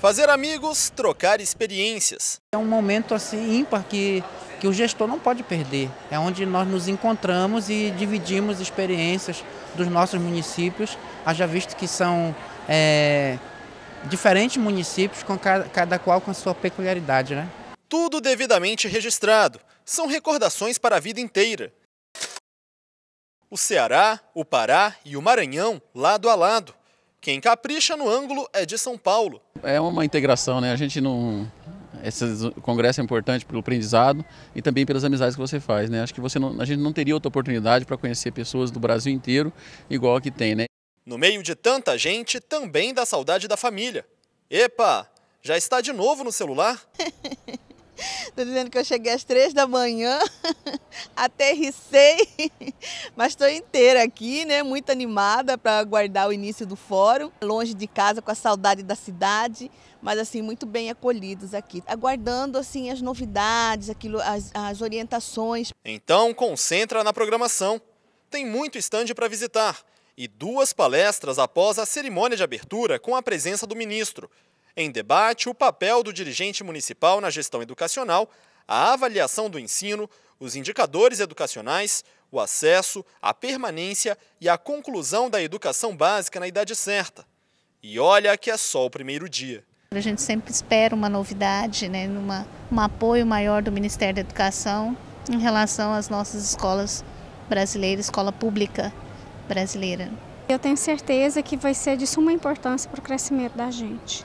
Fazer amigos, trocar experiências. É um momento assim ímpar que, que o gestor não pode perder. É onde nós nos encontramos e dividimos experiências dos nossos municípios, haja visto que são é, diferentes municípios, com cada, cada qual com a sua peculiaridade. Né? Tudo devidamente registrado. São recordações para a vida inteira. O Ceará, o Pará e o Maranhão lado a lado. Quem capricha no ângulo é de São Paulo. É uma integração, né? A gente não. Esse congresso é importante pelo aprendizado e também pelas amizades que você faz, né? Acho que você não... a gente não teria outra oportunidade para conhecer pessoas do Brasil inteiro igual a que tem, né? No meio de tanta gente, também dá saudade da família. Epa, já está de novo no celular? Tô dizendo que eu cheguei às três da manhã. aterrissei, mas estou inteira aqui, né? Muito animada para aguardar o início do fórum. Longe de casa, com a saudade da cidade, mas assim, muito bem acolhidos aqui. Aguardando, assim, as novidades, aquilo, as, as orientações. Então, concentra na programação. Tem muito estande para visitar e duas palestras após a cerimônia de abertura com a presença do ministro. Em debate, o papel do dirigente municipal na gestão educacional a avaliação do ensino, os indicadores educacionais, o acesso, a permanência e a conclusão da educação básica na idade certa. E olha que é só o primeiro dia. A gente sempre espera uma novidade, né, um apoio maior do Ministério da Educação em relação às nossas escolas brasileiras, escola pública brasileira. Eu tenho certeza que vai ser de suma importância para o crescimento da gente.